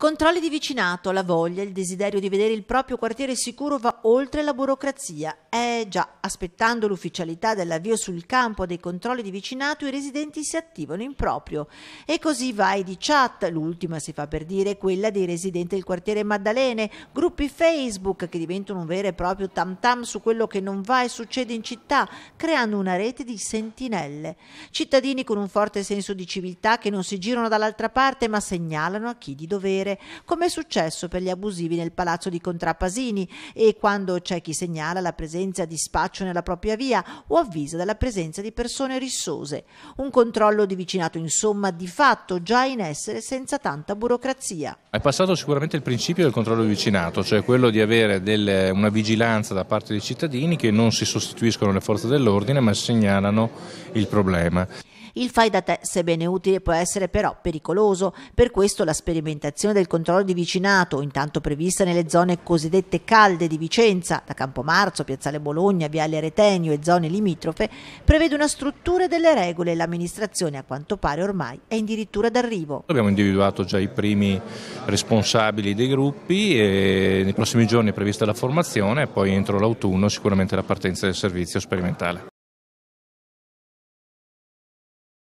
Controlli di vicinato, la voglia, il desiderio di vedere il proprio quartiere sicuro va oltre la burocrazia. Eh già, aspettando l'ufficialità dell'avvio sul campo dei controlli di vicinato, i residenti si attivano in proprio. E così vai di chat, l'ultima si fa per dire quella dei residenti del quartiere Maddalene, gruppi Facebook che diventano un vero e proprio tam tam su quello che non va e succede in città, creando una rete di sentinelle. Cittadini con un forte senso di civiltà che non si girano dall'altra parte ma segnalano a chi di dovere carcere, come è successo per gli abusivi nel palazzo di Contrappasini e quando c'è chi segnala la presenza di spaccio nella propria via o avvisa della presenza di persone rissose. Un controllo di vicinato, insomma, di fatto già in essere senza tanta burocrazia. È passato sicuramente il principio del controllo di vicinato, cioè quello di avere del, una vigilanza da parte dei cittadini che non si sostituiscono alle forze dell'ordine ma segnalano il problema. Il fai da te, sebbene utile, può essere però pericoloso, per questo la sperimentazione del controllo di vicinato, intanto prevista nelle zone cosiddette calde di Vicenza, da Campomarzo, Piazzale Bologna, Viale Aretenio e zone limitrofe, prevede una struttura delle regole e l'amministrazione a quanto pare ormai è addirittura d'arrivo. Abbiamo individuato già i primi responsabili dei gruppi e nei prossimi giorni è prevista la formazione e poi entro l'autunno sicuramente la partenza del servizio sperimentale.